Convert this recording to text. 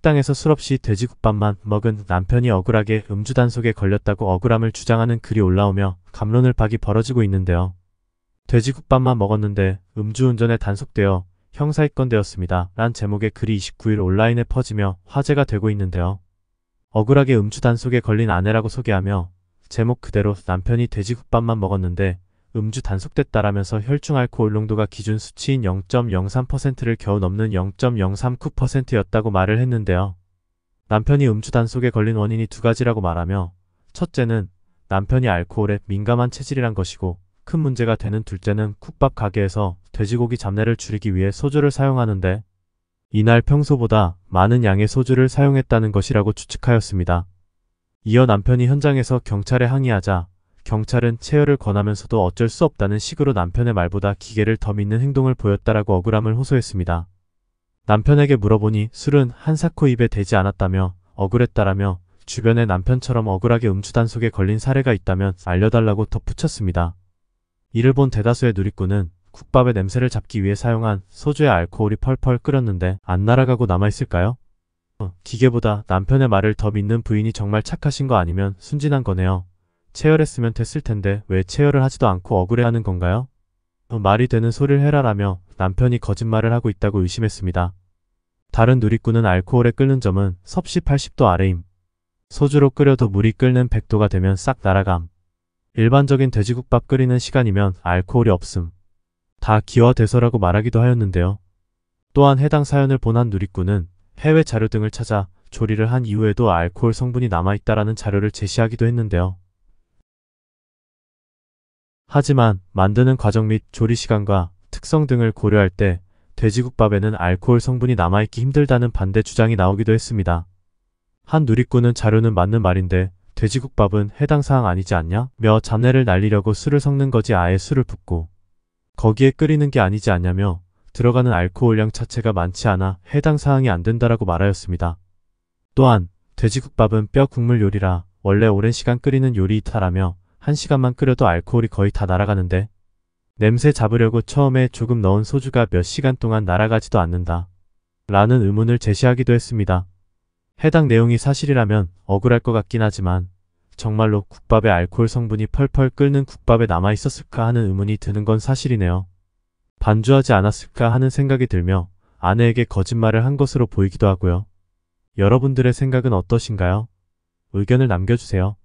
식당에서 술 없이 돼지국밥만 먹은 남편이 억울하게 음주 단속에 걸렸다고 억울함을 주장하는 글이 올라오며 감론을 박이 벌어지고 있는데요. 돼지국밥만 먹었는데 음주운전에 단속되어 형사입건되었습니다. 란 제목의 글이 29일 온라인에 퍼지며 화제가 되고 있는데요. 억울하게 음주 단속에 걸린 아내라고 소개하며 제목 그대로 남편이 돼지국밥만 먹었는데 음주 단속됐다라면서 혈중 알코올 농도가 기준 수치인 0.03%를 겨우 넘는 0.039%였다고 말을 했는데요. 남편이 음주 단속에 걸린 원인이 두 가지라고 말하며 첫째는 남편이 알코올에 민감한 체질이란 것이고 큰 문제가 되는 둘째는 국밥 가게에서 돼지고기 잡내를 줄이기 위해 소주를 사용하는데 이날 평소보다 많은 양의 소주를 사용했다는 것이라고 추측하였습니다. 이어 남편이 현장에서 경찰에 항의하자 경찰은 체열을 권하면서도 어쩔 수 없다는 식으로 남편의 말보다 기계를 더 믿는 행동을 보였다라고 억울함을 호소했습니다. 남편에게 물어보니 술은 한사코 입에 대지 않았다며 억울했다라며 주변에 남편처럼 억울하게 음주단속에 걸린 사례가 있다면 알려달라고 덧붙였습니다. 이를 본 대다수의 누리꾼은 국밥의 냄새를 잡기 위해 사용한 소주의 알코올이 펄펄 끓였는데 안 날아가고 남아있을까요? 기계보다 남편의 말을 더 믿는 부인이 정말 착하신 거 아니면 순진한 거네요. 체열했으면 됐을 텐데 왜 체열을 하지도 않고 억울해하는 건가요? 말이 되는 소리를 해라라며 남편이 거짓말을 하고 있다고 의심했습니다. 다른 누리꾼은 알코올에 끓는 점은 섭씨 80도 아래임. 소주로 끓여도 물이 끓는 100도가 되면 싹 날아감. 일반적인 돼지국밥 끓이는 시간이면 알코올이 없음. 다기와대서라고 말하기도 하였는데요. 또한 해당 사연을 본한 누리꾼은 해외 자료 등을 찾아 조리를 한 이후에도 알코올 성분이 남아있다라는 자료를 제시하기도 했는데요. 하지만 만드는 과정 및 조리 시간과 특성 등을 고려할 때 돼지국밥에는 알코올 성분이 남아있기 힘들다는 반대 주장이 나오기도 했습니다. 한 누리꾼은 자료는 맞는 말인데 돼지국밥은 해당 사항 아니지 않냐? 며 잔해를 날리려고 술을 섞는 거지 아예 술을 붓고 거기에 끓이는 게 아니지 않냐며 들어가는 알코올량 자체가 많지 않아 해당 사항이 안 된다라고 말하였습니다. 또한 돼지국밥은 뼈 국물 요리라 원래 오랜 시간 끓이는 요리 이탈하며 1시간만 끓여도 알코올이 거의 다 날아가는데 냄새 잡으려고 처음에 조금 넣은 소주가 몇 시간 동안 날아가지도 않는다. 라는 의문을 제시하기도 했습니다. 해당 내용이 사실이라면 억울할 것 같긴 하지만 정말로 국밥의 알코올 성분이 펄펄 끓는 국밥에 남아있었을까 하는 의문이 드는 건 사실이네요. 반주하지 않았을까 하는 생각이 들며 아내에게 거짓말을 한 것으로 보이기도 하고요. 여러분들의 생각은 어떠신가요? 의견을 남겨주세요.